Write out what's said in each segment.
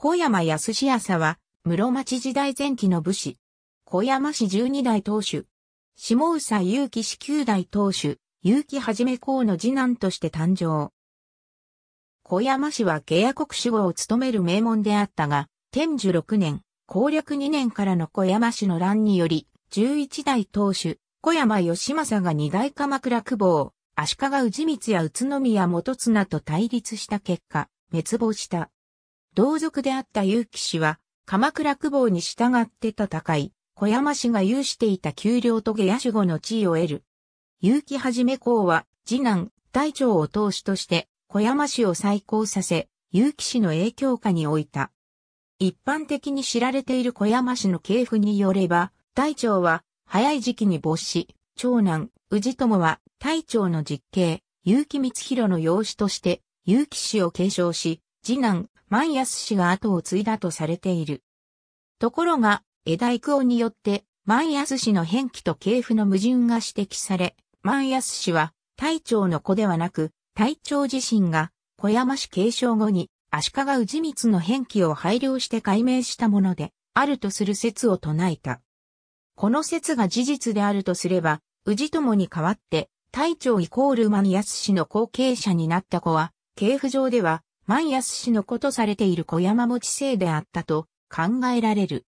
小山康康は、室町時代前期の武士。小山氏十二代当主。下佐祐樹氏九代当主、祐樹はじめ公の次男として誕生。小山氏は下野国守護を務める名門であったが、天寿六年、攻略二年からの小山氏の乱により、十一代当主、小山義政が二代鎌倉久保、足利氏光や宇都宮元綱と対立した結果、滅亡した。同族であった結城氏は、鎌倉久保に従って戦い、小山氏が有していた丘陵と下野守護の地位を得る。結城はじめ公は、次男、大長を当主として、小山氏を再興させ、結城氏の影響下に置いた。一般的に知られている小山氏の系譜によれば、大長は早い時期に没し、長男、宇治友は大長の実刑、結城光弘の養子として、結城氏を継承し、次男、万安氏が後を継いだとされている。ところが、枝育夫によって、万安氏の変記と系譜の矛盾が指摘され、万安氏は、隊長の子ではなく、隊長自身が、小山氏継承後に、足利氏光の変記を配慮して解明したもので、あるとする説を唱えた。この説が事実であるとすれば、氏友に代わって、隊長イコール万安氏の後継者になった子は、系譜上では、万安氏の子とされている小山持姓であったと考えられる。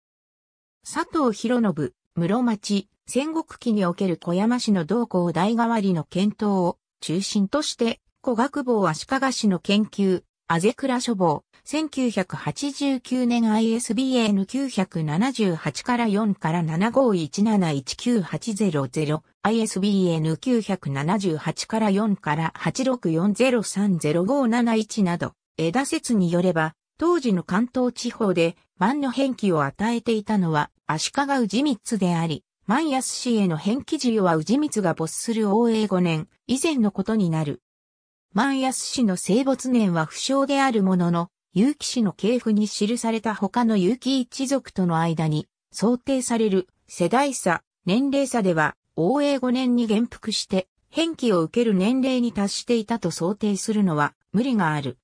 佐藤博信、室町、戦国期における小山氏の同向代替わりの検討を中心として、古学坊足利氏の研究、あぜくら書房、1989年 ISBN 978から4から75171980 ISBN 978から4から86403057 1など、枝説によれば、当時の関東地方で万の返記を与えていたのは足利氏光であり、万安氏への返記授与は氏光が没する応永5年以前のことになる。万安氏の生没年は不詳であるものの、結城氏の系譜に記された他の結城一族との間に想定される世代差、年齢差では応永5年に元服して返記を受ける年齢に達していたと想定するのは無理がある。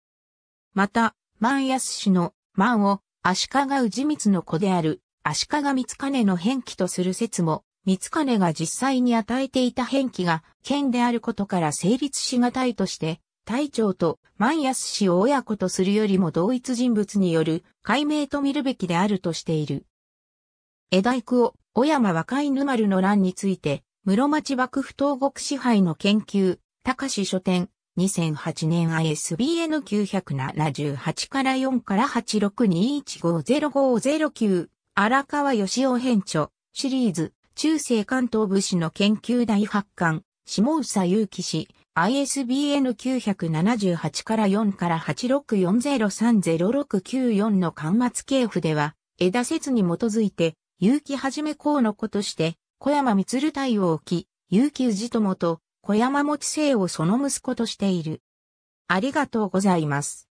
また、万安氏の万を足利氏光の子である足利光兼の変記とする説も、光兼が実際に与えていた変記が剣であることから成立しがたいとして、隊長と万安氏を親子とするよりも同一人物による解明と見るべきであるとしている。江大久を小山若沼丸の乱について、室町幕府東国支配の研究、高志書店、2008年 ISBN 978から4から862150509荒川義雄編著シリーズ中世関東武士の研究大発刊下佐祐樹氏 ISBN 978から4から864030694の巻末系譜では枝説に基づいて結城はじめ公の子として小山光太陽き結城氏友と小山持生をその息子としている。ありがとうございます。